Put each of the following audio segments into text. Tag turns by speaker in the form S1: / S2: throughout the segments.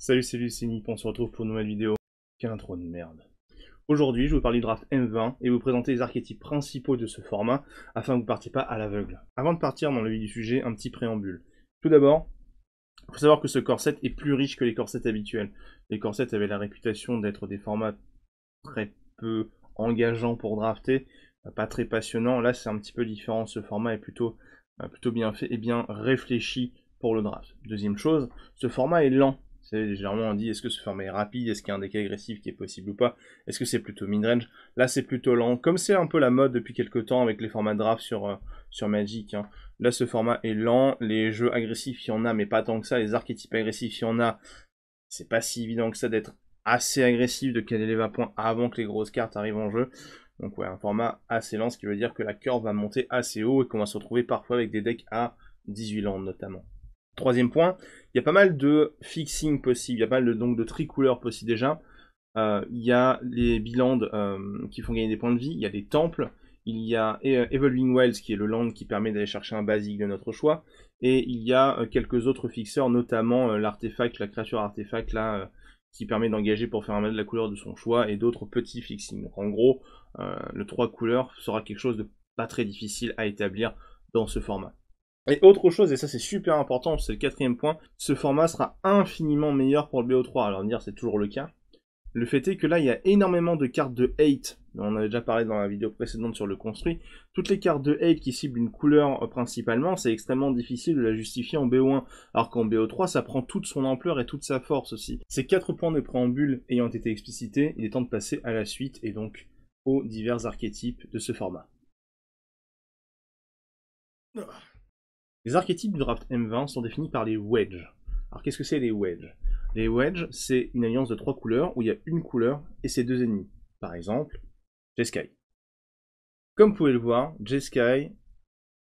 S1: Salut, c'est Lucini, on se retrouve pour une nouvelle vidéo. qu'un intro de merde. Aujourd'hui, je vous parle du draft M20 et vous présenter les archétypes principaux de ce format afin que vous ne partiez pas à l'aveugle. Avant de partir dans le vif du sujet, un petit préambule. Tout d'abord, il faut savoir que ce corset est plus riche que les corsets habituels. Les corsets avaient la réputation d'être des formats très peu engageants pour drafter, pas très passionnants. Là, c'est un petit peu différent. Ce format est plutôt, euh, plutôt bien fait et bien réfléchi pour le draft. Deuxième chose, ce format est lent savez, généralement on dit est-ce que ce format est rapide, est-ce qu'il y a un deck agressif qui est possible ou pas, est-ce que c'est plutôt mid-range, là c'est plutôt lent, comme c'est un peu la mode depuis quelques temps avec les formats draft sur, euh, sur Magic, hein, là ce format est lent, les jeux agressifs il y en a mais pas tant que ça, les archétypes agressifs il y en a, c'est pas si évident que ça d'être assez agressif, de caler les 20 points avant que les grosses cartes arrivent en jeu, donc ouais, un format assez lent, ce qui veut dire que la curve va monter assez haut et qu'on va se retrouver parfois avec des decks à 18 landes notamment. Troisième point, il y a pas mal de fixing possible, il y a pas mal de, donc, de tricouleurs possibles déjà. Euh, il y a les bilands euh, qui font gagner des points de vie, il y a les temples, il y a euh, Evolving Wells qui est le land qui permet d'aller chercher un basique de notre choix, et il y a quelques autres fixeurs, notamment l'artefact, la créature artefact là, qui permet d'engager pour faire un mal de la couleur de son choix, et d'autres petits fixings. en gros, le trois couleurs sera quelque chose de pas très difficile à établir dans ce format. Et autre chose, et ça c'est super important, c'est le quatrième point, ce format sera infiniment meilleur pour le BO3. Alors dire c'est toujours le cas. Le fait est que là, il y a énormément de cartes de hate. On avait déjà parlé dans la vidéo précédente sur le construit. Toutes les cartes de hate qui ciblent une couleur euh, principalement, c'est extrêmement difficile de la justifier en BO1. Alors qu'en BO3, ça prend toute son ampleur et toute sa force aussi. Ces quatre points de préambule ayant été explicités, il est temps de passer à la suite et donc aux divers archétypes de ce format. Ah. Les archétypes du draft M20 sont définis par les wedges. Alors qu'est-ce que c'est les wedges Les wedges, c'est une alliance de trois couleurs où il y a une couleur et ses deux ennemis. Par exemple, Jeskai. Comme vous pouvez le voir, Jeskai,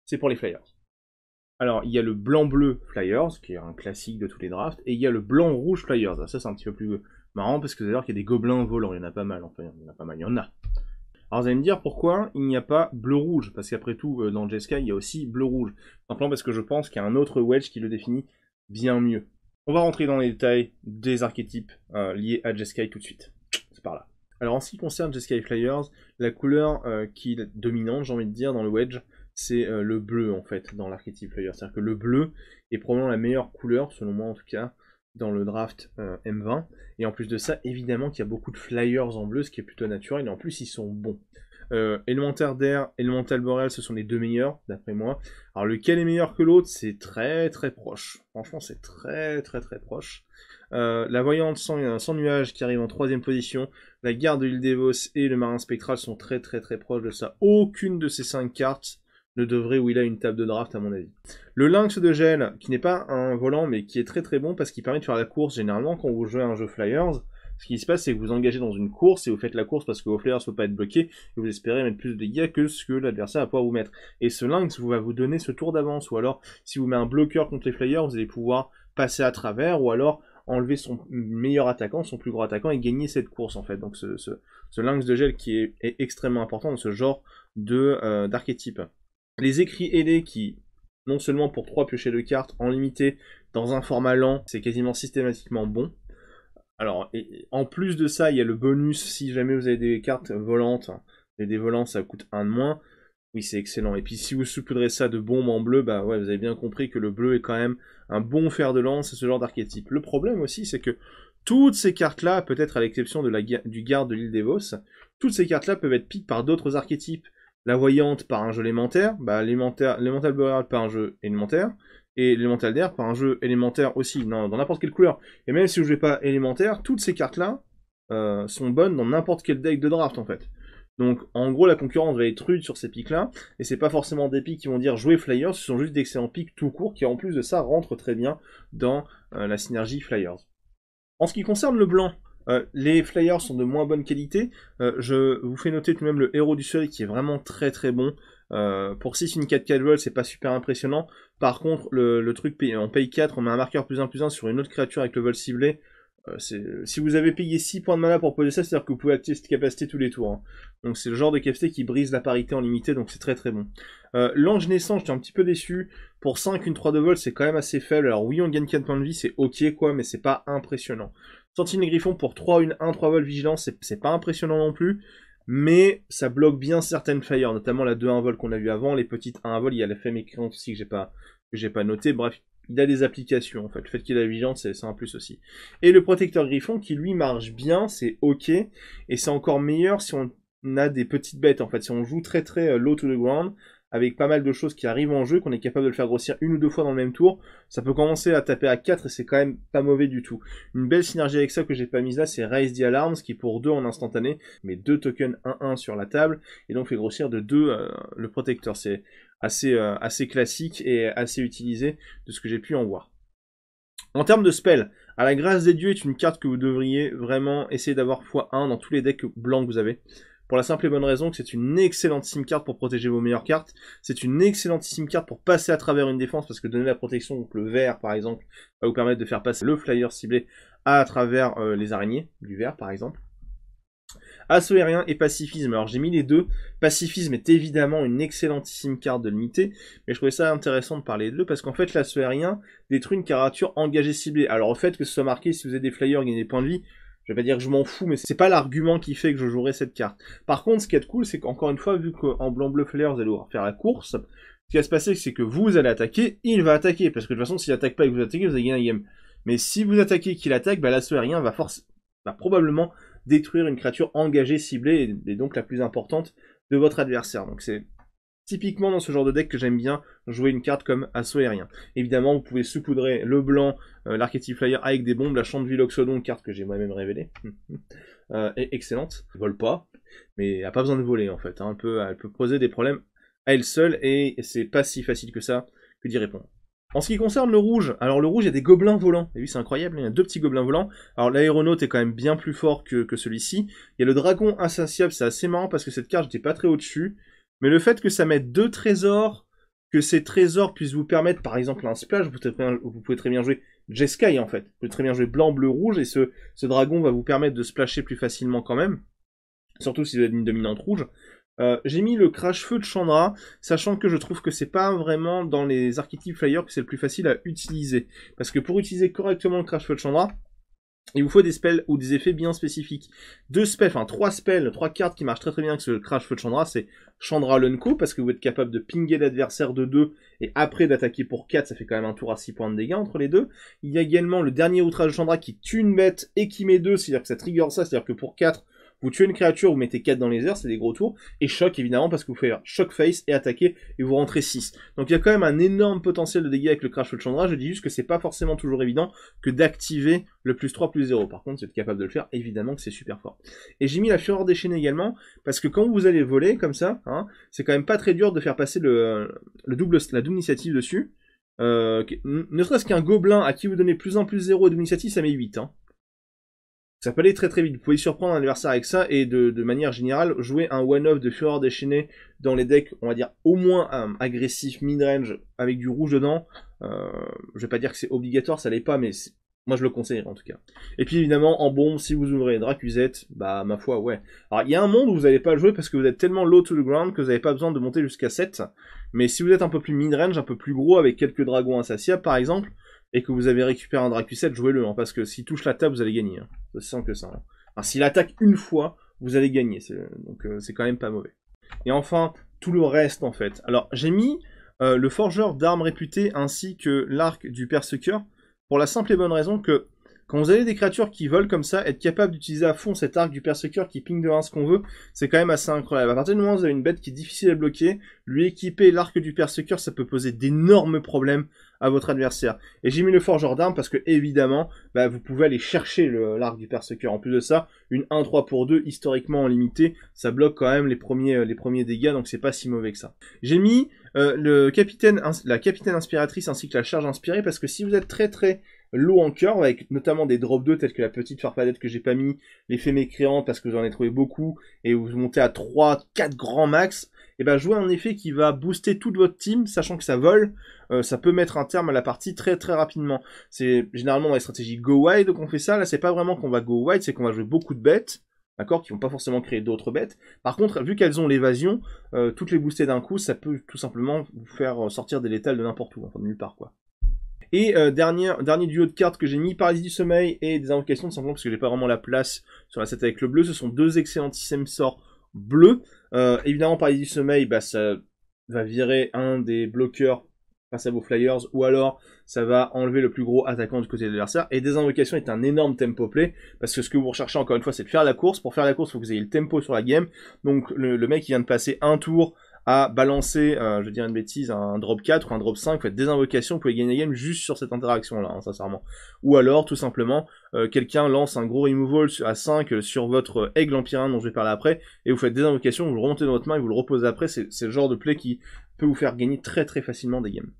S1: c'est pour les flyers. Alors, il y a le blanc-bleu Flyers, qui est un classique de tous les drafts, et il y a le blanc-rouge Flyers. Ah, ça, c'est un petit peu plus marrant, parce que d'ailleurs qu'il y a des gobelins volants, il y en a pas mal, enfin, il y en a pas mal, il y en a. Alors vous allez me dire pourquoi il n'y a pas bleu-rouge, parce qu'après tout, euh, dans sky il y a aussi bleu-rouge. Simplement parce que je pense qu'il y a un autre wedge qui le définit bien mieux. On va rentrer dans les détails des archétypes euh, liés à Jeskai tout de suite. C'est par là. Alors en ce qui concerne Jeskai Flyers, la couleur euh, qui est dominante, j'ai envie de dire, dans le wedge, c'est le bleu en fait, dans l'archétype Flyers, C'est-à-dire que le bleu est probablement la meilleure couleur, selon moi en tout cas, dans le draft euh, M20. Et en plus de ça, évidemment qu'il y a beaucoup de flyers en bleu, ce qui est plutôt naturel. Et en plus, ils sont bons. Euh, d'air, Elemental Boreal, ce sont les deux meilleurs, d'après moi. Alors lequel est meilleur que l'autre, c'est très très proche. Franchement, c'est très très très proche. Euh, la voyante sans, euh, sans nuage qui arrive en troisième position. La garde de l'île Devos et le marin spectral sont très très très proches de ça. Aucune de ces cinq cartes ne devrait où il a une table de draft à mon avis. Le lynx de gel, qui n'est pas un volant mais qui est très très bon parce qu'il permet de faire la course. Généralement quand vous jouez à un jeu Flyers, ce qui se passe c'est que vous, engagez dans une course et vous faites la course parce que vos Flyers ne peuvent pas être bloqués et vous espérez mettre plus de dégâts que ce que l'adversaire va pouvoir vous mettre. Et ce lynx vous va vous donner ce tour d'avance ou alors si vous mettez un bloqueur contre les Flyers, vous allez pouvoir passer à travers ou alors enlever son meilleur attaquant, son plus gros attaquant et gagner cette course en fait. Donc ce, lynx de gel qui est, extrêmement important dans ce genre euh, d'archétype. Les écrits ailés, qui, non seulement pour 3 piocher de cartes en limité, dans un format lent, c'est quasiment systématiquement bon. Alors, en plus de ça, il y a le bonus, si jamais vous avez des cartes volantes, et hein, des volants ça coûte un de moins, oui, c'est excellent. Et puis si vous soupoudrez ça de bombes en bleu, bah ouais, vous avez bien compris que le bleu est quand même un bon fer de lance et ce genre d'archétype. Le problème aussi, c'est que toutes ces cartes-là, peut-être à l'exception de la, du garde de l'île des Vos, toutes ces cartes-là peuvent être piquées par d'autres archétypes la voyante par un jeu élémentaire, bah, l'élémentaire, l'élémental boréal par un jeu élémentaire, et l'élémental d'air par un jeu élémentaire aussi, dans n'importe quelle couleur. Et même si vous jouez pas élémentaire, toutes ces cartes-là euh, sont bonnes dans n'importe quel deck de draft en fait. Donc en gros la concurrence va être rude sur ces pics là, et c'est pas forcément des pics qui vont dire jouer Flyers, ce sont juste d'excellents pics tout court qui en plus de ça rentrent très bien dans euh, la synergie Flyers. En ce qui concerne le blanc, euh, les flyers sont de moins bonne qualité. Euh, je vous fais noter tout de même le héros du soleil qui est vraiment très très bon. Euh, pour 6, une 4 4 c'est pas super impressionnant. Par contre, le, truc, on paye 4, on met un marqueur plus 1 plus 1 sur une autre créature avec le vol ciblé. si vous avez payé 6 points de mana pour poser ça, c'est-à-dire que vous pouvez activer cette capacité tous les tours. Hein. Donc c'est le genre de capacité qui brise la parité en limité, donc c'est très très bon. L'ange naissant, j'étais un petit peu déçu. Pour 5, une 3 de vol, c'est quand même assez faible. Alors oui, on gagne 4 points de vie, c'est ok quoi, mais c'est pas impressionnant. Sentinelle Griffon pour 3, 1 1, 3 vols vigilance, c'est pas impressionnant non plus. Mais ça bloque bien certaines fire, notamment la 2-1 vol qu'on a vu avant, les petites 1 vol, il y a la femme écran aussi que j'ai pas, pas noté. Bref, il a des applications en fait. Le fait qu'il ait la vigilance, c'est un plus aussi. Et le protecteur griffon qui lui marche bien, c'est ok. Et c'est encore meilleur si on a des petites bêtes en fait. Si on joue très très euh, low to the ground, avec pas mal de choses qui arrivent en jeu, qu'on est capable de le faire grossir une ou deux fois dans le même tour, ça peut commencer à taper à 4 et c'est quand même pas mauvais du tout. Une belle synergie avec ça que j'ai pas mise là, c'est Raise the Alarms qui pour 2 en instantané met 2 tokens 1-1 sur la table et donc fait grossir de 2 euh, le protecteur. C'est assez, euh, assez classique et assez utilisé de ce que j'ai pu en voir. En termes de spell, à la grâce des dieux est une carte que vous devriez vraiment essayer d'avoir x1 dans tous les decks blancs que vous avez pour la simple et bonne raison que c'est une excellente SIM card pour protéger vos meilleures cartes, c'est une excellente SIM pour passer à travers une défense, parce que donner la protection, donc le vert par exemple, va vous permettre de faire passer le flyer ciblé à, travers euh, les araignées, du vert par exemple. Assaut et pacifisme. Alors j'ai mis les deux. Pacifisme est évidemment une excellentissime carte de l'unité, mais je trouvais ça intéressant de parler de deux parce qu'en fait l'assaut détruit une carature engagée ciblée. Alors au fait que ce soit marqué si vous avez des flyers, gagnez des points de vie, je vais pas dire que je m'en fous, mais c'est pas l'argument qui fait que je jouerai cette carte. Par contre, ce qui est cool, c'est qu'encore une fois, vu qu'en blanc-bleu flair, vous allez faire la course, ce qui va se passer, c'est que vous allez attaquer, il va attaquer, parce que de toute façon, s'il attaque pas et que vous attaquez, vous avez gagner un game. Mais si vous attaquez et qu'il attaque, bah, aérien va, force... va probablement détruire une créature engagée, ciblée, et donc la plus importante de votre adversaire. Donc c'est Typiquement dans ce genre de deck que j'aime bien jouer une carte comme Asso aérien. Évidemment, vous pouvez saupoudrer le blanc, euh, flyer avec des bombes, la chambre de Viloxodon, carte que j'ai moi-même révélée, euh, est excellente. vole pas, mais elle n'a pas besoin de voler en fait. Hein. Elle, peut, poser des problèmes à elle seule et c'est pas si facile que ça que d'y répondre. En ce qui concerne le rouge, alors le rouge, il y a des gobelins volants. Et oui, c'est incroyable, il y a deux petits gobelins volants. Alors l'aéronaute est quand même bien plus fort que, celui-ci. Il y a le dragon insatiable, c'est assez marrant parce que cette carte, n'était pas très au-dessus. Mais le fait que ça mette deux trésors, que ces trésors puissent vous permettre, par exemple, un splash, vous pouvez très bien, jouer Jeskai en fait. Vous pouvez très bien jouer blanc, bleu, rouge, et ce, dragon va vous permettre de splasher plus facilement quand même. Surtout si vous avez une dominante rouge. Euh, j'ai mis le crash feu de Chandra, sachant que je trouve que c'est pas vraiment dans les archétypes flyers que c'est le plus facile à utiliser. Parce que pour utiliser correctement le crash feu de Chandra, il vous faut des spells ou des effets bien spécifiques. Deux spells, enfin trois spells, trois cartes qui marchent très très bien Que ce Crash Feu de Chandra, c'est Chandra Lunko, parce que vous êtes capable de pinguer l'adversaire de 2 et après d'attaquer pour 4, ça fait quand même un tour à 6 points de dégâts entre les deux. Il y a également le dernier outrage de Chandra qui tue une bête et qui met deux, c'est-à-dire que ça trigger ça, c'est-à-dire que pour 4, vous tuez une créature, vous mettez 4 dans les airs, c'est des gros tours, et choc évidemment parce que vous faites choc face et attaquer et vous rentrez 6. Donc il y a quand même un énorme potentiel de dégâts avec le crash de Chandra, je dis juste que c'est pas forcément toujours évident que d'activer le plus 3 plus 0. Par contre, si vous êtes capable de le faire, évidemment que c'est super fort. Et j'ai mis la fureur déchaînée également, parce que quand vous allez voler comme ça, hein, c'est quand même pas très dur de faire passer le, le double, la double initiative dessus. Euh, ne serait-ce qu'un gobelin à qui vous donnez plus en plus 0 et double initiative, ça met 8. Hein. Ça peut aller très très vite. Vous pouvez surprendre un adversaire avec ça et de, manière générale, jouer un one-off de Fureur déchaîné dans les decks, on va dire au moins agressifs, euh, agressif mid-range avec du rouge dedans. Euh, je vais pas dire que c'est obligatoire, ça l'est pas, mais moi je le conseillerais en tout cas. Et puis évidemment, en bombe, si vous ouvrez Dracuzette, bah ma foi, ouais. Alors il y a un monde où vous n'allez pas le jouer parce que vous êtes tellement low to the ground que vous n'avez pas besoin de monter jusqu'à 7. Mais si vous êtes un peu plus mid-range, un peu plus gros avec quelques dragons insatiables par exemple, et que vous avez récupéré un Dracuset, jouez-le, hein, parce que s'il touche la table, vous allez gagner. Hein. que ça. Hein. Enfin, s'il attaque une fois, vous allez gagner. Donc euh, c'est quand même pas mauvais. Et enfin, tout le reste en fait. Alors j'ai mis euh, le forgeur d'armes réputé ainsi que l'arc du persécuteur pour la simple et bonne raison que quand vous avez des créatures qui volent comme ça, être capable d'utiliser à fond cet arc du persécuteur qui ping de 1 ce qu'on veut, c'est quand même assez incroyable. À partir du moment où vous avez une bête qui est difficile à bloquer, lui équiper l'arc du persécuteur, ça peut poser d'énormes problèmes à votre adversaire. Et j'ai mis le Forgeur d'Armes, parce que, évidemment, bah, vous pouvez aller chercher l'arc du persécuteur. En plus de ça, une 1-3 pour 2, historiquement limitée, ça bloque quand même les premiers, euh, les premiers dégâts, donc c'est pas si mauvais que ça. J'ai mis euh, le capitaine, la capitaine inspiratrice ainsi que la charge inspirée parce que si vous êtes très très low en cœur, avec notamment des drops 2 tels que la petite farfadette que j'ai pas mis, l'effet mécréant parce que j'en ai trouvé beaucoup, et vous montez à 3, 4 grands max, et eh bien jouer un effet qui va booster toute votre team, sachant que ça vole, euh, ça peut mettre un terme à la partie très très rapidement. C'est généralement dans les stratégies go wide qu'on fait ça. Là, c'est pas vraiment qu'on va go wide, c'est qu'on va jouer beaucoup de bêtes, d'accord, qui vont pas forcément créer d'autres bêtes. Par contre, vu qu'elles ont l'évasion, euh, toutes les booster d'un coup, ça peut tout simplement vous faire sortir des létales de n'importe où, de nulle part quoi. Et euh, dernier, dernier duo de cartes que j'ai mis, Paradis du Sommeil et des invocations, tout simplement parce que j'ai pas vraiment la place sur la set avec le bleu. Ce sont deux excellentissimes sorts bleus. Euh, évidemment, par du sommeil, bah, ça va virer un des bloqueurs face à vos flyers, ou alors ça va enlever le plus gros attaquant du côté de l'adversaire. Et des invocations est un énorme tempo play, parce que ce que vous recherchez encore une fois, c'est de faire la course. Pour faire la course, il faut que vous ayez le tempo sur la game. Donc le, mec, vient de passer un tour à balancer, euh, je veux dire une bêtise, un drop 4 ou un drop 5, faites des invocations, vous pouvez gagner la game juste sur cette interaction-là, hein, sincèrement. Ou alors, tout simplement, euh, quelqu'un lance un gros removal à 5 euh, sur votre aigle 1, dont je vais parler après, et vous faites des invocations, vous le remontez dans votre main et vous le reposez après, c'est le genre de play qui peut vous faire gagner très très facilement des games.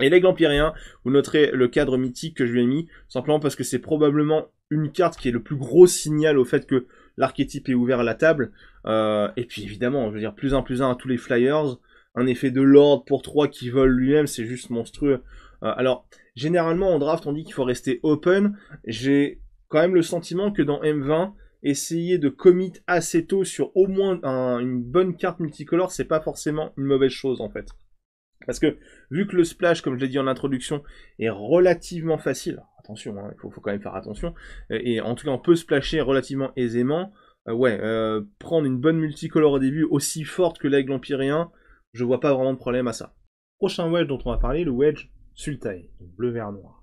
S1: Et l'aigle empyrien, vous noterez le cadre mythique que je lui ai mis, simplement parce que c'est probablement une carte qui est le plus gros signal au fait que l'archétype est ouvert à la table. Euh, et puis évidemment, je veux dire, plus un plus un à tous les flyers. Un effet de lord pour 3 qui vole lui-même, c'est juste monstrueux. Euh, alors, généralement en draft, on dit qu'il faut rester open. J'ai quand même le sentiment que dans M20, essayer de commit assez tôt sur au moins une bonne carte multicolore, c'est pas forcément une mauvaise chose en fait. Parce que vu que le splash, comme je l'ai dit en introduction, est relativement facile, attention, hein, il faut, quand même faire attention. Euh, et, en tout cas, on peut se splasher relativement aisément. Euh, ouais, euh, prendre une bonne multicolore au début aussi forte que l'aigle empyrien, je vois pas vraiment de problème à ça. Prochain wedge dont on va parler, le wedge Sultai, bleu vert noir.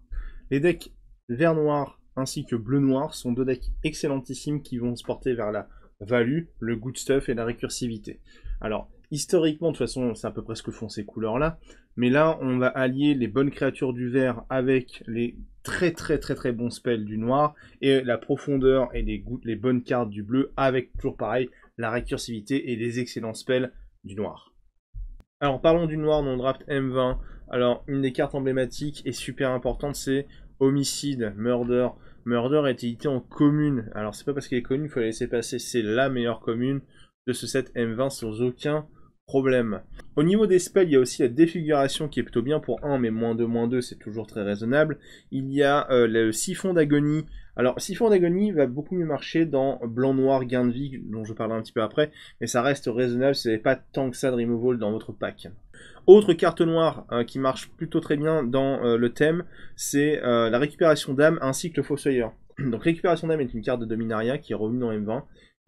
S1: Les decks vert noir ainsi que bleu noir sont deux decks excellentissimes qui vont se porter vers la value, le good stuff et la récursivité. Alors, Historiquement, de toute façon, c'est à peu près ce que font ces couleurs-là. Mais là, on va allier les bonnes créatures du vert avec les très très très très bons spells du noir et la profondeur et les, bonnes cartes du bleu avec toujours pareil la récursivité et les excellents spells du noir. Alors parlons du noir dans le draft M20. Alors une des cartes emblématiques et super importantes, c'est homicide, murder. Murder est édité en commune. Alors c'est pas parce qu'elle est commune il faut la laisser passer. C'est la meilleure commune de ce set M20 sans aucun problème. Au niveau des spells, il y a aussi la défiguration qui est plutôt bien pour 1, mais moins 2, moins 2, c'est toujours très raisonnable. Il y a euh, le siphon d'agonie. Alors, siphon d'agonie va beaucoup mieux marcher dans blanc-noir, gain de vie, dont je parlerai un petit peu après, mais ça reste raisonnable si vous pas tant que ça de removal dans votre pack. Autre carte noire euh, qui marche plutôt très bien dans euh, le thème, c'est la récupération d'âme ainsi que le fossoyeur. Donc récupération d'âme est une carte de Dominaria qui est revenue dans M20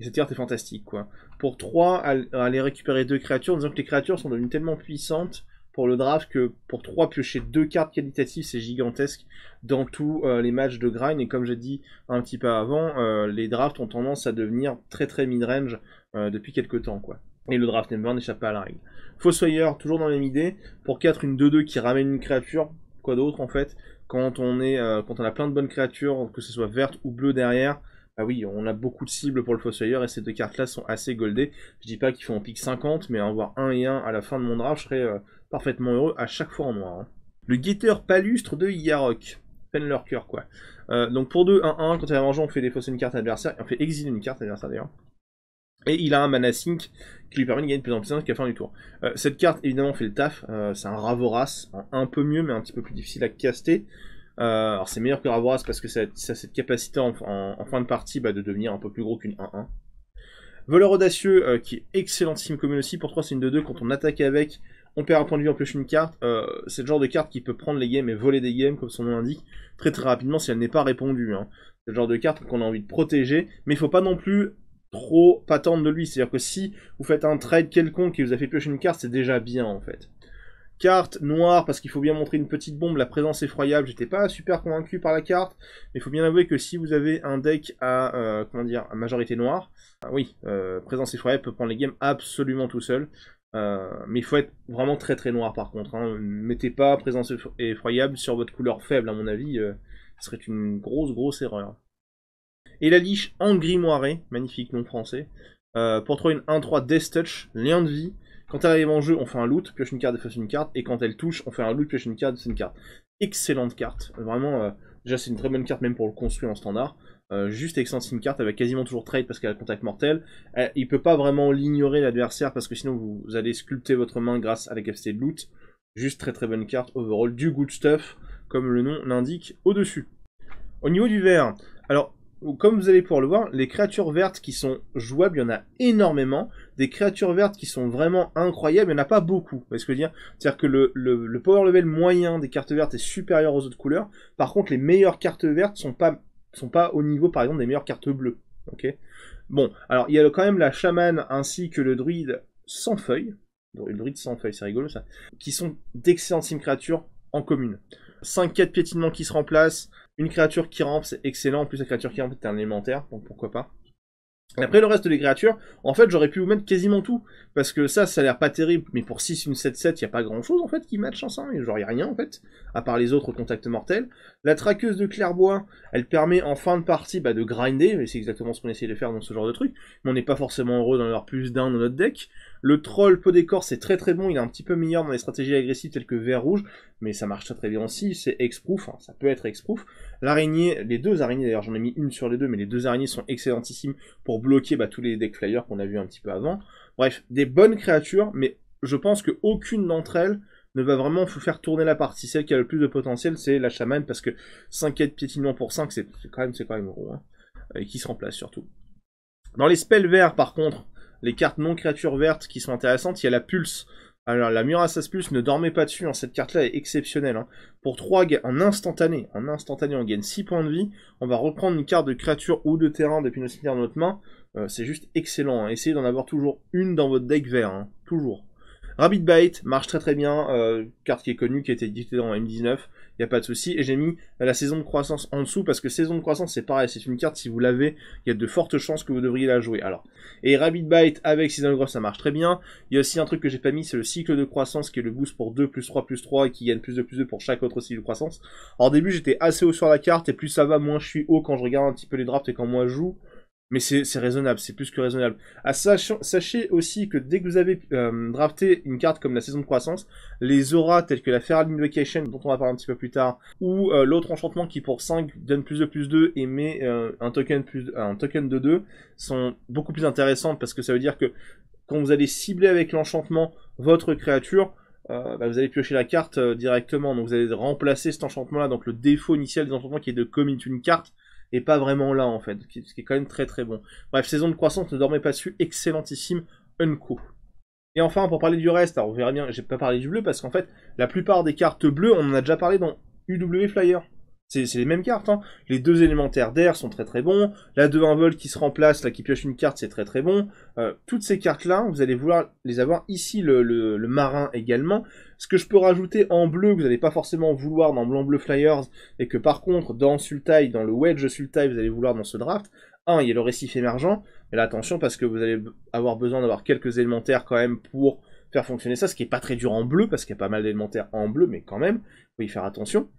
S1: cette carte est fantastique, quoi. Pour 3, aller récupérer deux créatures, disons que les créatures sont devenues tellement puissantes pour le draft que pour 3 piocher deux cartes qualitatives c'est gigantesque dans tous euh, les matchs de grind et comme j'ai dit un petit peu avant euh, les drafts ont tendance à devenir très très mid-range euh, depuis quelques temps quoi. Et le draft number n'échappe pas à la règle. Fossoyeur, toujours dans la même idée, pour 4 une 2-2 qui ramène une créature, quoi d'autre en fait, quand on est quand on a plein de bonnes créatures, que ce soit verte ou bleue derrière, ah oui, on a beaucoup de cibles pour le Fossoyeur et ces deux cartes-là sont assez goldées. Je dis pas qu'il faut en pique 50, mais avoir 1 et 1 à la fin de mon draft, je serais euh, parfaitement heureux à chaque fois en noir. Hein. Le guetteur palustre de Yarok. Penlurker, quoi. Euh, donc pour 2, 1-1, quand il a on fait défausser une carte adversaire, on fait exiler une carte adversaire d'ailleurs. Et il a un mana sync qui lui permet de gagner de plus en plus jusqu'à la fin du tour. Euh, cette carte, évidemment, fait le taf. c'est un Ravoras, un peu mieux, mais un petit peu plus difficile à caster. Euh, alors c'est meilleur que Ravoras parce que ça, a cette capacité en, fin de partie bah, de devenir un peu plus gros qu'une 1-1. Voleur audacieux euh, qui est excellentissime commune aussi. Pour 3 c'est une 2-2. Quand on attaque avec, on perd un point de vie, on pioche une carte. Euh, c'est le genre de carte qui peut prendre les games et voler des games comme son nom l'indique très très rapidement si elle n'est pas répondue. Hein. C'est le genre de carte qu'on a envie de protéger. Mais il faut pas non plus trop patente de lui. C'est-à-dire que si vous faites un trade quelconque qui vous a fait piocher une carte, c'est déjà bien en fait. Carte noire, parce qu'il faut bien montrer une petite bombe, la présence effroyable, j'étais pas super convaincu par la carte, mais il faut bien avouer que si vous avez un deck à, euh, comment dire, majorité noire, euh, oui, euh, présence effroyable peut prendre les games absolument tout seul, mais il faut être vraiment très très noir par contre, ne hein. mettez pas présence effroyable sur votre couleur faible, à mon avis, ce serait une grosse grosse erreur. Et la liche en grimoiré, magnifique nom français, pour trouver une 1-3 Death Touch, lien de vie, quand elle arrive en jeu, on fait un loot, pioche une carte, efface une carte, et quand elle touche, on fait un loot, pioche une carte, c'est une carte. Excellente carte, vraiment, euh, déjà c'est une très bonne carte même pour le construire en standard. Euh, juste excellente une carte, elle va quasiment toujours trade parce qu'elle a contact mortel. Il il peut pas vraiment l'ignorer l'adversaire parce que sinon vous, vous, allez sculpter votre main grâce à la capacité de loot. Juste très très bonne carte, overall du good stuff, comme le nom l'indique au-dessus. Au niveau du vert, alors comme vous allez pouvoir le voir, les créatures vertes qui sont jouables, il y en a énormément. Des créatures vertes qui sont vraiment incroyables, il n'y en a pas beaucoup. ce que dire C'est-à-dire que le, power level moyen des cartes vertes est supérieur aux autres couleurs. Par contre, les meilleures cartes vertes sont pas, sont pas au niveau, par exemple, des meilleures cartes bleues. Bon, alors il y a quand même la chamane ainsi que le druide sans feuilles. Le druide sans feuilles, c'est rigolo ça. Qui sont sim créatures en commune. 5 4 piétinements qui se remplacent, une créature qui rampe, c'est excellent. En plus, la créature qui rampe est un élémentaire, donc pourquoi pas. après, le reste des créatures, en fait, j'aurais pu vous mettre quasiment tout. Parce que ça, ça a l'air pas terrible. Mais pour 6, une 7, 7, il n'y a pas grand chose, en fait, qui match ensemble. Genre, il a rien, en fait. À part les autres contacts mortels. La traqueuse de Clairbois, elle permet en fin de partie bah, de grinder. Et c'est exactement ce qu'on essaie de faire dans ce genre de truc. Mais on n'est pas forcément heureux d'en avoir plus d'un dans notre deck. Le troll peu décor, c'est très très bon. Il est un petit peu meilleur dans les stratégies agressives telles que vert rouge, mais ça marche très très bien aussi. C'est exproof, hein. ça peut être exproof. L'araignée, les deux araignées d'ailleurs, j'en ai mis une sur les deux, mais les deux araignées sont excellentissimes pour bloquer bah, tous les deck flyers qu'on a vu un petit peu avant. Bref, des bonnes créatures, mais je pense qu'aucune d'entre elles ne va vraiment vous faire tourner la partie. Celle qui a le plus de potentiel, c'est la chamane, parce que 5 quêtes piétinement pour 5, c'est quand même, c'est quand même gros, hein, et qui se remplace surtout. Dans les spells verts, par contre, les cartes non créatures vertes qui sont intéressantes. Il y a la pulse. Alors la Murasas Pulse, ne dormez pas dessus, hein. cette carte-là est exceptionnelle. Hein. Pour 3 en instantané, en instantané, on gagne 6 points de vie. On va reprendre une carte de créature ou de terrain depuis nos cimetières de notre main. Euh, c'est juste excellent. Hein. Essayez d'en avoir toujours une dans votre deck vert. Toujours. Rabbit Bite marche très très bien, euh, carte qui est connue, qui a été éditée dans M19, il a pas de souci. Et j'ai mis la saison de croissance en dessous parce que saison de croissance c'est pareil, c'est une carte, si vous l'avez, il y a de fortes chances que vous devriez la jouer. Alors, et Rabbit Bite avec saison de croissance ça marche très bien. Il y a aussi un truc que j'ai pas mis, c'est le cycle de croissance qui est le boost pour 2 plus 3 plus 3 et qui gagne plus de plus 2 pour chaque autre cycle de croissance. En début j'étais assez haut sur la carte et plus ça va, moins je suis haut quand je regarde un petit peu les drafts et quand moi je joue. Mais c'est raisonnable, c'est plus que raisonnable. Ah, sachez aussi que dès que vous avez euh, drafté une carte comme la saison de croissance, les auras telles que la Feral Invocation, dont on va parler un petit peu plus tard, ou euh, l'autre enchantement qui pour 5 donne plus de plus 2 et met euh, un, token plus, un token de 2, sont beaucoup plus intéressantes parce que ça veut dire que quand vous allez cibler avec l'enchantement votre créature, bah, vous allez piocher la carte directement. Donc vous allez remplacer cet enchantement-là. Donc le défaut initial des enchantements qui est de commit une carte, et pas vraiment là en fait, ce qui est quand même très très bon. Bref, saison de croissance, ne dormait pas dessus, excellentissime, coup. Et enfin, pour parler du reste, alors vous verrez bien, j'ai pas parlé du bleu parce qu'en fait, la plupart des cartes bleues, on en a déjà parlé dans UW Flyer. C'est les mêmes cartes. Hein. Les deux élémentaires d'air sont très très bons. La 2-1 vol qui se remplace, la qui pioche une carte, c'est très très bon. Euh, toutes ces cartes-là, vous allez vouloir les avoir ici, le, marin également. Ce que je peux rajouter en bleu, que vous n'allez pas forcément vouloir dans Blanc-Bleu Flyers, et que par contre, dans Sultai, dans le Wedge Sultai, vous allez vouloir dans ce draft. Un, il y a le récif émergent. Mais là, attention, parce que vous allez avoir besoin d'avoir quelques élémentaires quand même pour faire fonctionner ça, ce qui est pas très dur en bleu, parce qu'il y a pas mal d'élémentaires en bleu, mais quand même, il faut y faire attention.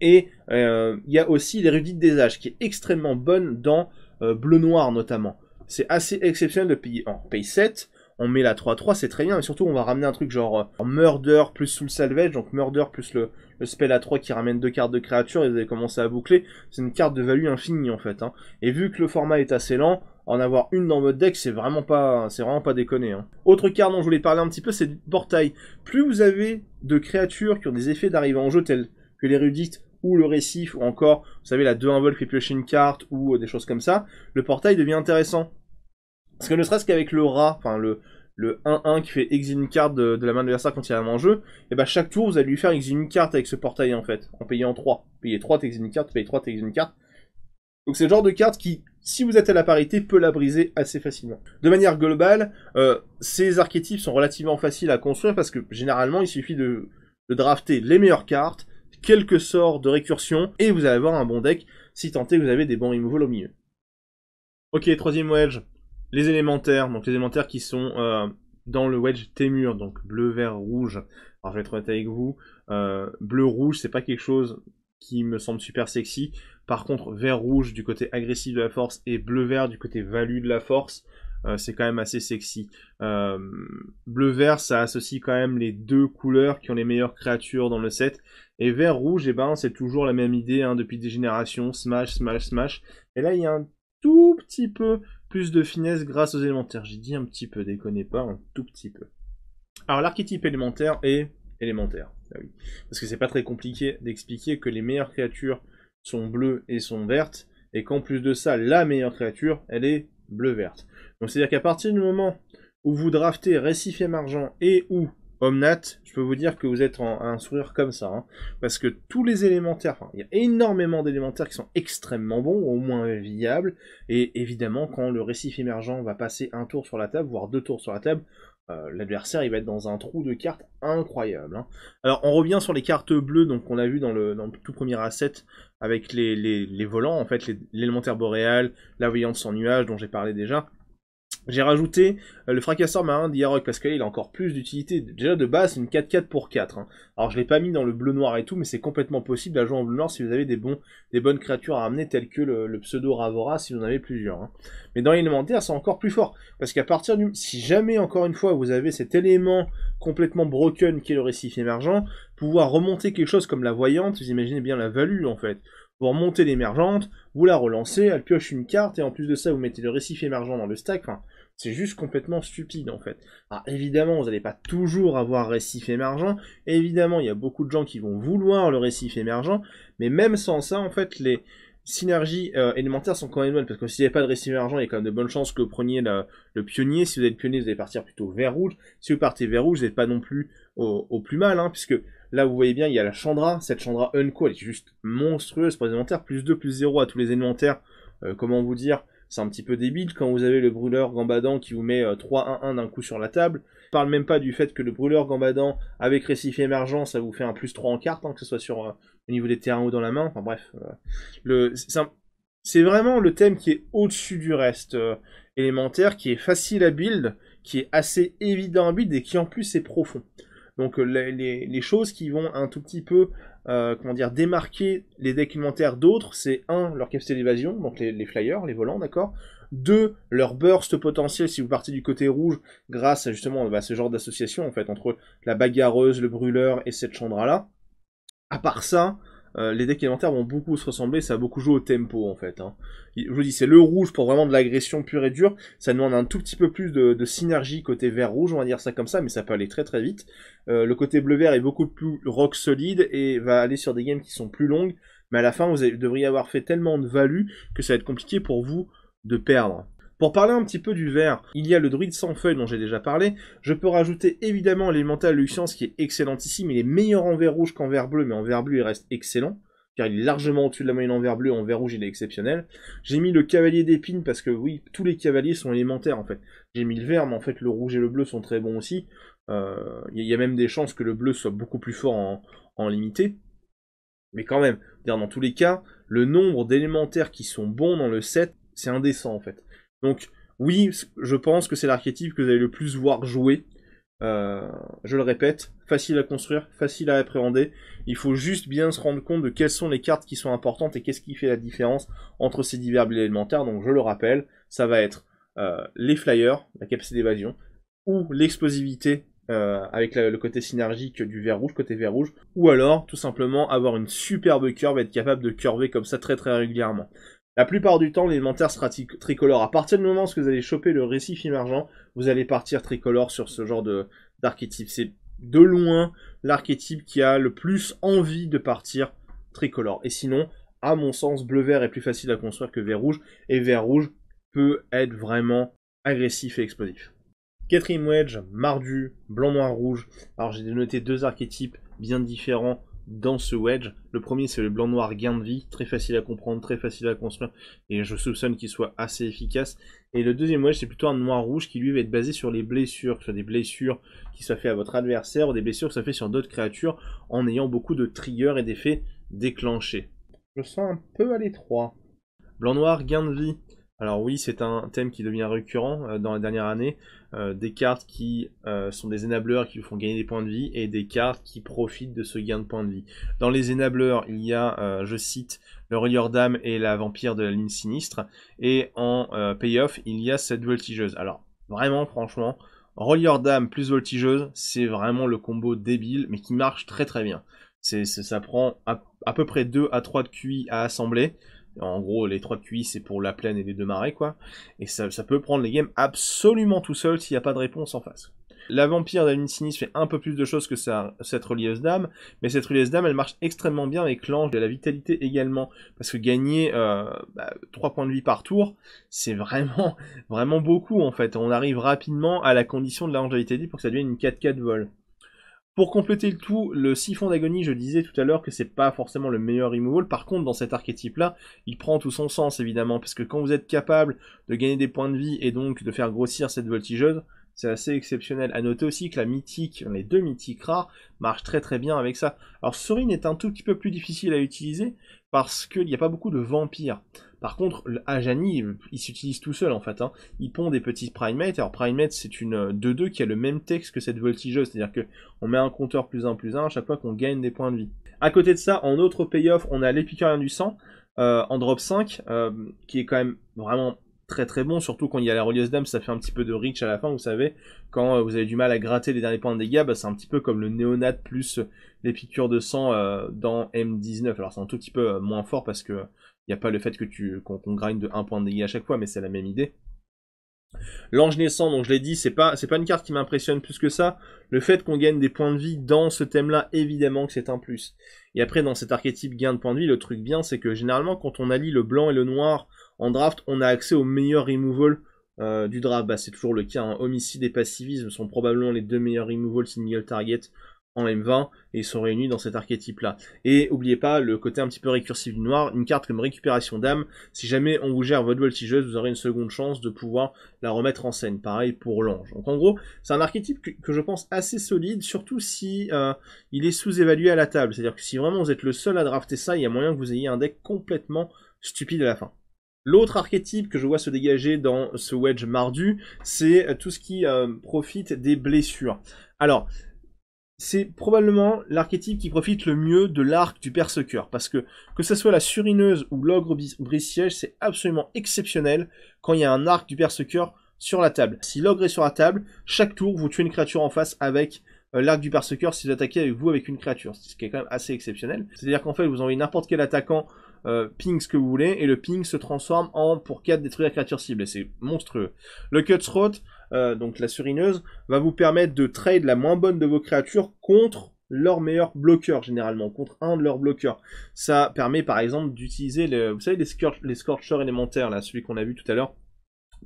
S1: Et euh, il y a aussi l'érudite des âges qui est extrêmement bonne dans euh, bleu-noir notamment. C'est assez exceptionnel de payer en pay 7 on met la 3-3, c'est très bien, mais surtout on va ramener un truc genre euh, Murder plus Soul Salvage, donc Murder plus le, spell à 3 qui ramène deux cartes de créatures, et vous allez commencer à boucler, c'est une carte de value infinie en fait. Hein. Et vu que le format est assez lent, en avoir une dans votre deck, c'est vraiment pas, c'est vraiment pas déconné. Hein. Autre carte dont je voulais parler un petit peu, c'est du portail. Plus vous avez de créatures qui ont des effets d'arrivée en jeu tels que l'érudite ou le récif, ou encore, vous savez, la 2 vol qui fait piocher une carte, ou euh, des choses comme ça, le portail devient intéressant. Parce que ne serait-ce qu'avec le rat, enfin le, 1-1 qui fait exil une carte de, la main de l'adversaire quand il y a un enjeu, et eh bah ben, chaque tour vous allez lui faire exiler une carte avec ce portail en fait, en payant 3. payer payez 3, t'exil une carte, payer 3, t'exil une carte. Donc c'est le genre de carte qui, si vous êtes à la parité, peut la briser assez facilement. De manière globale, euh, ces archétypes sont relativement faciles à construire parce que généralement il suffit de, de drafter les meilleures cartes, quelques sorts de récursion, et vous allez avoir un bon deck, si tant est que vous avez des bons removals au milieu. Ok, troisième wedge, les élémentaires, donc les élémentaires qui sont euh, dans le wedge témur, donc bleu, vert, rouge. Alors je vais être honnête avec vous, euh, bleu, rouge, c'est pas quelque chose qui me semble super sexy. Par contre, vert, rouge du côté agressif de la force et bleu, vert du côté value de la force, euh, c'est quand même assez sexy. Euh, Bleu-vert, ça associe quand même les deux couleurs qui ont les meilleures créatures dans le set. Et vert-rouge, et eh ben, c'est toujours la même idée hein, depuis des générations, smash, smash, smash. Et là, il y a un tout petit peu plus de finesse grâce aux élémentaires. J'ai dit un petit peu, déconnez pas, un tout petit peu. Alors l'archétype élémentaire est élémentaire, ah parce que c'est pas très compliqué d'expliquer que les meilleures créatures sont bleues et sont vertes, et qu'en plus de ça, la meilleure créature, elle est bleu-verte. Donc c'est-à-dire qu'à partir du moment où vous draftez Récif Émergent et ou Omnat, je peux vous dire que vous êtes en, un sourire comme ça. Hein. parce que tous les élémentaires, il y a énormément d'élémentaires qui sont extrêmement bons, au moins viables. Et évidemment, quand le récif émergent va passer un tour sur la table, voire deux tours sur la table, euh, l'adversaire il va être dans un trou de cartes incroyable. Hein. Alors on revient sur les cartes bleues, donc on a vu dans le, tout premier asset avec les, les, volants, en fait, l'élémentaire boréal, la voyante sans nuage dont j'ai parlé déjà. J'ai rajouté euh, le fracasseur marin d'Iarok parce il a encore plus d'utilité. Déjà de base, une 4-4 pour 4. Hein. Alors je l'ai pas mis dans le bleu noir et tout, mais c'est complètement possible à jouer en bleu noir si vous avez des, bons, des bonnes créatures à ramener telles que le, pseudo Ravora si vous en avez plusieurs. Hein. Mais dans l'élémentaire, c'est encore plus fort. Parce qu'à partir du... Si jamais, encore une fois, vous avez cet élément complètement broken qui est le récif émergent, pouvoir remonter quelque chose comme la voyante, vous imaginez bien la value en fait vous remontez l'émergente, vous la relancez, elle pioche une carte, et en plus de ça, vous mettez le récif émergent dans le stack. c'est juste complètement stupide en fait. Alors évidemment, vous n'allez pas toujours avoir récif émergent. Évidemment, il y a beaucoup de gens qui vont vouloir le récif émergent. Mais même sans ça, en fait, les synergies euh, élémentaires sont quand même bonnes. Parce que si vous n'avez pas de récif émergent, il y a quand même de bonnes chances que vous preniez le pionnier. Si vous êtes pionnier, vous allez partir plutôt vers rouge. Si vous partez vers rouge, vous n'êtes pas non plus au, plus mal. Hein, puisque Là, vous voyez bien, il y a la Chandra. Cette Chandra Unco, elle est juste monstrueuse pour les élémentaires, Plus 2, plus 0 à tous les élémentaires, euh, comment vous dire c'est un petit peu débile quand vous avez le brûleur Gambadant qui vous met 3-1-1 euh, d'un coup sur la table. Je parle même pas du fait que le brûleur Gambadant, avec récif émergent, ça vous fait un plus 3 en carte, hein, que ce soit sur euh, au niveau des terrains ou dans la main. Enfin bref, c'est, vraiment le thème qui est au-dessus du reste élémentaire, qui est facile à build, qui est assez évident à build et qui en plus est profond. Donc euh, les, choses qui vont un tout petit peu euh, comment dire, démarquer les documentaires d'autres, c'est un, leur capacité d'évasion, donc les, flyers, les volants, d'accord 2, leur burst potentiel si vous partez du côté rouge grâce à justement bah, ce genre d'association en fait entre la bagarreuse, le brûleur et cette chandra là. À part ça, euh, les decks élémentaires vont beaucoup se ressembler, ça a beaucoup jouer au tempo en fait. Hein. Je vous dis, c'est le rouge pour vraiment de l'agression pure et dure. Ça demande un tout petit peu plus de, synergie côté vert-rouge, on va dire ça comme ça, mais ça peut aller très très vite. Euh, le côté bleu-vert est beaucoup plus rock solide et va aller sur des games qui sont plus longues. Mais à la fin, vous, vous devriez avoir fait tellement de value que ça va être compliqué pour vous de perdre. Pour parler un petit peu du vert, il y a le druide sans feuilles dont j'ai déjà parlé. Je peux rajouter évidemment l'élémental ce qui est excellent mais Il est meilleur en vert rouge qu'en vert bleu, mais en vert bleu il reste excellent car il est largement au-dessus de la moyenne en vert bleu, en vert rouge il est exceptionnel. J'ai mis le cavalier d'épines parce que oui, tous les cavaliers sont élémentaires en fait. J'ai mis le vert, mais en fait le rouge et le bleu sont très bons aussi. Euh, il y a même des chances que le bleu soit beaucoup plus fort en, en limité. Mais quand même, dans tous les cas, le nombre d'élémentaires qui sont bons dans le set, c'est indécent en fait. Donc oui, je pense que c'est l'archétype que vous allez le plus voir jouer. Euh, je le répète, facile à construire, facile à appréhender. Il faut juste bien se rendre compte de quelles sont les cartes qui sont importantes et qu'est-ce qui fait la différence entre ces divers élémentaires. Donc je le rappelle, ça va être euh, les flyers, la capacité d'évasion, ou l'explosivité euh, avec le côté synergique du vert rouge, côté vert rouge, ou alors tout simplement avoir une superbe curve et être capable de curver comme ça très très régulièrement. La plupart du temps, l'élémentaire sera tricolore. À partir du moment où vous allez choper le récif émergent, vous allez partir tricolore sur ce genre d'archétype. C'est de loin l'archétype qui a le plus envie de partir tricolore. Et sinon, à mon sens, bleu-vert est plus facile à construire que vert-rouge, et vert-rouge peut être vraiment agressif et explosif. Quatrième wedge, mardu, blanc-noir-rouge. Alors j'ai noté deux archétypes bien différents dans ce wedge. Le premier, c'est le blanc-noir gain de vie, très facile à comprendre, très facile à construire, et je soupçonne qu'il soit assez efficace. Et le deuxième wedge, c'est plutôt un noir-rouge qui lui va être basé sur les blessures, que ce soit des blessures qui soient faites à votre adversaire ou des blessures qui ça fait sur d'autres créatures, en ayant beaucoup de triggers et d'effets déclenchés. Je sens un peu à l'étroit. Blanc-noir gain de vie. Alors oui, c'est un thème qui devient récurrent euh, dans la dernière année. Euh, des cartes qui euh, sont des énableurs qui vous font gagner des points de vie et des cartes qui profitent de ce gain de points de vie. Dans les Enableurs il y a, euh, je cite, le Relieur d'âme et la vampire de la ligne sinistre. Et en payoff, il y a cette voltigeuse. Alors, vraiment, franchement, Relieur d'âme plus voltigeuse, c'est vraiment le combo débile, mais qui marche très très bien. ça prend à, à, peu près 2 à 3 de QI à assembler. En gros, les trois cuisses, c'est pour la plaine et les deux marées, quoi. Et ça, peut prendre les games absolument tout seul s'il n'y a pas de réponse en face. La vampire d'Aline Sinis fait un peu plus de choses que cette relieuse d'âme, mais cette relieuse d'âme, elle marche extrêmement bien avec l'ange de la vitalité également, parce que gagner euh, bah, trois 3 points de vie par tour, c'est vraiment, vraiment beaucoup en fait. On arrive rapidement à la condition de l'ange de la vitalité pour que ça devienne une 4-4 vol. Pour compléter le tout, le siphon d'agonie, je disais tout à l'heure que c'est pas forcément le meilleur removal. Par contre, dans cet archétype-là, il prend tout son sens, évidemment, parce que quand vous êtes capable de gagner des points de vie et donc de faire grossir cette voltigeuse, c'est assez exceptionnel. À noter aussi que la mythique, les deux mythiques rares, marchent très très bien avec ça. Alors Sorin est un tout petit peu plus difficile à utiliser, parce qu'il n'y a pas beaucoup de vampires. Par contre, Ajani, il s'utilise tout seul en fait. Hein. Il pond des petits primates. Alors primate, c'est une 2-2 euh, qui a le même texte que cette voltigeuse. C'est-à-dire que on met un compteur plus 1 plus 1 à chaque fois qu'on gagne des points de vie. À côté de ça, en autre payoff, on a l'épicurien du sang euh, en drop 5, euh, qui est quand même vraiment très très bon, surtout quand il y a la relieuse Dame ça fait un petit peu de reach à la fin, vous savez, quand euh, vous avez du mal à gratter les derniers points de dégâts, bah, c'est un petit peu comme le néonat plus euh, les piqûres de sang euh, dans M19, alors c'est un tout petit peu moins fort parce que il n'y a pas le fait que tu qu'on grind de 1 point de dégâts à chaque fois, mais c'est la même idée. L'ange naissant, donc je l'ai dit, c'est pas, c'est pas une carte qui m'impressionne plus que ça. Le fait qu'on gagne des points de vie dans ce thème-là, évidemment que c'est un plus. Et après, dans cet archétype gain de points de vie, le truc bien, c'est que généralement, quand on allie le blanc et le noir en draft, on a accès au meilleur removal euh, du draft. Bah, c'est toujours le cas. Hein. Homicide et passivisme sont probablement les deux meilleurs removals single target en M20 et ils sont réunis dans cet archétype là. Et oubliez pas le côté un petit peu récursif du noir, une carte comme récupération d'âme, si jamais on vous gère votre voltigeuse, vous aurez une seconde chance de pouvoir la remettre en scène, pareil pour l'ange. Donc en gros, c'est un archétype que, je pense assez solide, surtout si euh, il est sous-évalué à la table, c'est-à-dire que si vraiment vous êtes le seul à drafter ça, il y a moyen que vous ayez un deck complètement stupide à la fin. L'autre archétype que je vois se dégager dans ce wedge mardu, c'est tout ce qui euh, profite des blessures. Alors, c'est probablement l'archétype qui profite le mieux de l'arc du Persecuteur, parce que que ce soit la surineuse ou l'ogre brise c'est absolument exceptionnel quand il y a un arc du Persecuteur sur la table. Si l'ogre est sur la table, chaque tour, vous tuez une créature en face avec euh, l'arc du Persecuteur s'il si vous attaquez avec vous avec une créature, ce qui est quand même assez exceptionnel. C'est-à-dire qu'en fait, vous envoyez n'importe quel attaquant euh, ping ce que vous voulez, et le ping se transforme en pour 4 détruire la créature cible, et c'est monstrueux. Le cutthroat, euh, donc la surineuse, va vous permettre de trade la moins bonne de vos créatures contre leur meilleur bloqueur généralement, contre un de leurs bloqueurs. Ça permet par exemple d'utiliser, les, scorcher élémentaires, là, celui qu'on a vu tout à l'heure,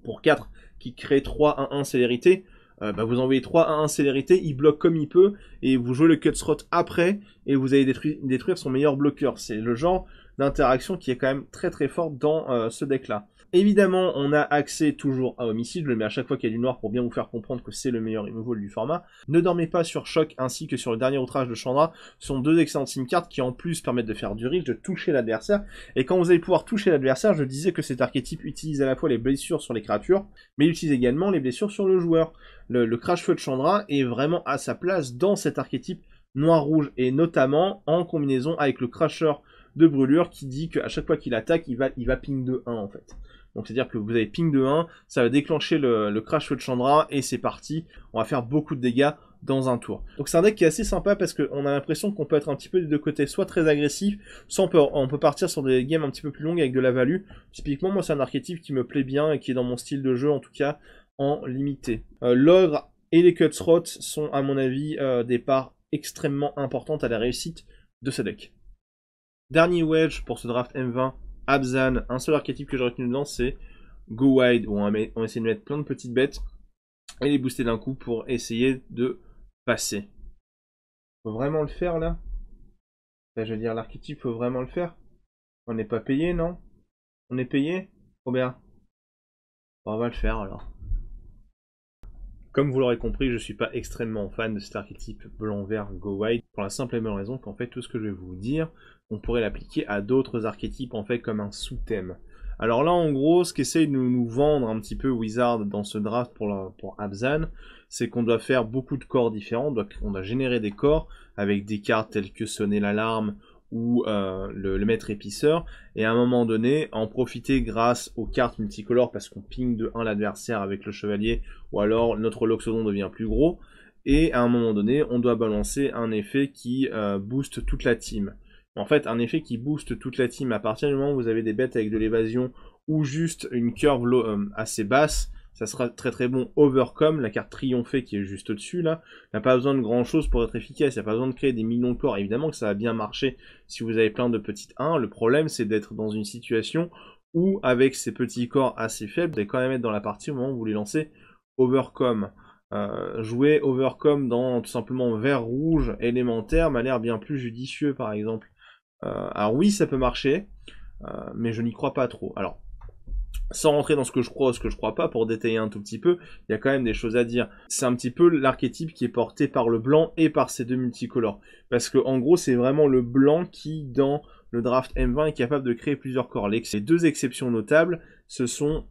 S1: pour 4, qui crée 3 1-1 célérité. Euh, bah, vous envoyez 3 1 1 célérité, il bloque comme il peut, et vous jouez le cutthroat après, et vous allez détruire, détruire son meilleur bloqueur. C'est le genre d'interaction qui est quand même très très forte dans euh, ce deck là. Évidemment, on a accès toujours à Homicide, je le mets à chaque fois qu'il y a du noir pour bien vous faire comprendre que c'est le meilleur removal du format. Ne dormez pas sur Choc ainsi que sur le dernier outrage de Chandra, ce sont deux excellentes sim cartes qui en plus permettent de faire du riche, de toucher l'adversaire, et quand vous allez pouvoir toucher l'adversaire, je disais que cet archétype utilise à la fois les blessures sur les créatures, mais il utilise également les blessures sur le joueur. Le, crash-feu de Chandra est vraiment à sa place dans cet archétype noir-rouge, et notamment en combinaison avec le crasher de brûlure qui dit qu'à chaque fois qu'il attaque, il va, il va ping de 1 en fait. Donc c'est-à-dire que vous avez ping de 1, ça va déclencher le, crash crash de Chandra et c'est parti. On va faire beaucoup de dégâts dans un tour. Donc c'est un deck qui est assez sympa parce qu'on a l'impression qu'on peut être un petit peu des deux côtés, soit très agressif, soit on peut, on peut, partir sur des games un petit peu plus longues avec de la value. Typiquement moi c'est un archétype qui me plaît bien et qui est dans mon style de jeu en tout cas en limité. Euh, l'ogre et les Cutthroats sont à mon avis euh, des parts extrêmement importantes à la réussite de ce deck. Dernier wedge pour ce draft M20 Abzan, un seul archétype que j'aurais retenu dedans, c'est Go Wide, où on, on essaie de mettre plein de petites bêtes et les booster d'un coup pour essayer de passer. Faut vraiment le faire là Je veux dire, l'archétype, faut vraiment le faire. On n'est pas payé, non On est payé Robert On va le faire alors. Comme vous l'aurez compris, je ne suis pas extrêmement fan de cet archétype blanc-vert Go Wide pour la simple et bonne raison qu'en fait tout ce que je vais vous dire, on pourrait l'appliquer à d'autres archétypes en fait comme un sous-thème. Alors là, en gros, ce qu'essaye de nous vendre un petit peu Wizard dans ce draft pour, Abzan, c'est qu'on doit faire beaucoup de corps différents, on doit, générer des corps avec des cartes telles que sonner l'alarme ou euh, le, maître épiceur, et à un moment donné, en profiter grâce aux cartes multicolores parce qu'on ping de 1 l'adversaire avec le chevalier, ou alors notre loxodon devient plus gros, et à un moment donné, on doit balancer un effet qui euh, booste toute la team. En fait, un effet qui booste toute la team. À partir du moment où vous avez des bêtes avec de l'évasion ou juste une curve euh, assez basse, ça sera très très bon. Overcome, la carte triomphée qui est juste au-dessus là, n'a pas besoin de grand chose pour être efficace, il n'y a pas besoin de créer des millions de corps. Évidemment que ça va bien marcher si vous avez plein de petites 1. Le problème c'est d'être dans une situation où avec ces petits corps assez faibles, vous allez quand même être dans la partie au moment où vous les lancez Overcome. Euh, jouer Overcome dans tout simplement vert rouge élémentaire m'a l'air bien plus judicieux par exemple. Euh, alors oui, ça peut marcher, euh, mais je n'y crois pas trop. Alors, sans rentrer dans ce que je crois ou ce que je crois pas, pour détailler un tout petit peu, il y a quand même des choses à dire. C'est un petit peu l'archétype qui est porté par le blanc et par ces deux multicolores. Parce que en gros, c'est vraiment le blanc qui, dans le draft M20, est capable de créer plusieurs corps. Les deux exceptions notables, ce sont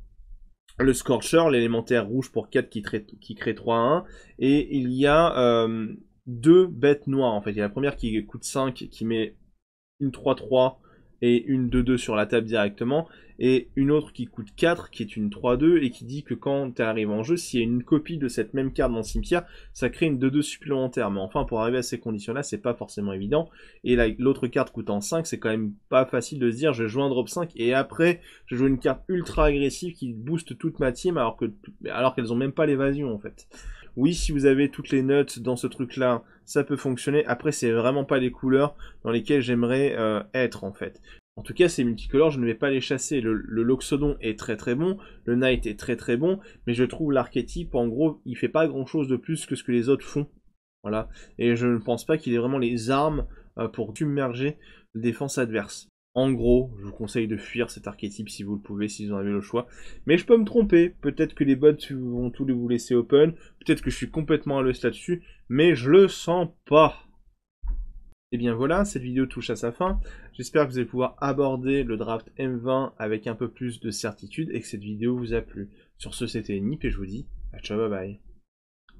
S1: le Scorcher, l'élémentaire rouge pour 4 qui, crée, qui 3 1, et il y a euh, deux bêtes noires en fait. Il y a la première qui coûte 5, qui met une 3-3 et une 2-2 sur la table directement, et une autre qui coûte 4, qui est une 3-2, et qui dit que quand tu arrives en jeu, s'il y a une copie de cette même carte dans le cimetière, ça crée une 2-2 supplémentaire. Mais enfin, pour arriver à ces conditions-là, c'est pas forcément évident. Et l'autre carte coûtant 5, c'est quand même pas facile de se dire, je joue un drop 5, et après, je joue une carte ultra agressive qui booste toute ma team, alors que alors qu'elles ont même pas l'évasion, en fait. Oui, si vous avez toutes les notes dans ce truc-là, ça peut fonctionner. Après, c'est vraiment pas les couleurs dans lesquelles j'aimerais euh, être, en fait. En tout cas, ces multicolores, je ne vais pas les chasser. Le, le, Loxodon est très très bon, le Knight est très très bon, mais je trouve l'archétype, en gros, il fait pas grand-chose de plus que ce que les autres font. Voilà. Et je ne pense pas qu'il ait vraiment les armes euh, pour submerger la défense adverse. En gros, je vous conseille de fuir cet archétype si vous le pouvez, si vous en avez le choix. Mais je peux me tromper, peut-être que les bots vont tous vous laisser open, peut-être que je suis complètement à l'ouest là-dessus, mais je le sens pas. Et eh bien voilà, cette vidéo touche à sa fin. J'espère que vous allez pouvoir aborder le draft M20 avec un peu plus de certitude et que cette vidéo vous a plu. Sur ce, c'était Nip et je vous dis à ciao bye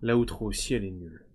S1: bye. outre aussi, elle est nulle.